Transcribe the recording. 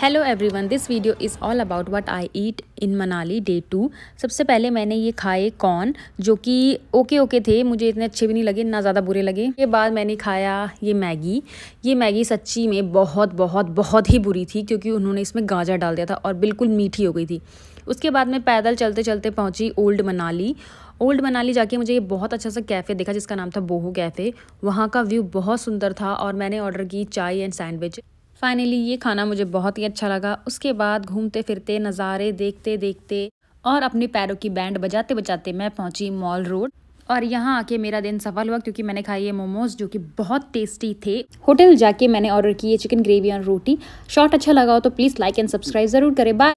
hello everyone this video is all about what I eat in Manali day two सबसे पहले मैंने ये खाए कॉर्न जो कि ओके ओके थे मुझे इतने अच्छे भी नहीं लगे ना ज़्यादा बुरे लगे ये बाद मैंने खाया ये मैगी ये मैगी सच्ची में बहुत बहुत बहुत ही बुरी थी क्योंकि उन्होंने इसमें गाजर डाल दिया था और बिल्कुल मीठी हो गई थी उसके बाद मैं पैदल चलते चलते पहुँची ओल्ड मनाली ओल्ड मनाली जाके मुझे ये बहुत अच्छा सा कैफ़े देखा जिसका नाम था बोहो कैफ़े वहाँ का व्यू बहुत सुंदर था और मैंने ऑर्डर की चाय एंड सैंडविच फाइनली ये खाना मुझे बहुत ही अच्छा लगा उसके बाद घूमते फिरते नज़ारे देखते देखते और अपने पैरों की बैंड बजाते बजाते मैं पहुंची मॉल रोड और यहाँ आके मेरा दिन सफल हुआ क्योंकि मैंने खाई ये मोमोज जो कि बहुत टेस्टी थे होटल जाके मैंने ऑर्डर किए चिकन ग्रेवी और रोटी शॉर्ट अच्छा लगा हो तो प्लीज़ लाइक एंड सब्सक्राइब ज़रूर करें बाय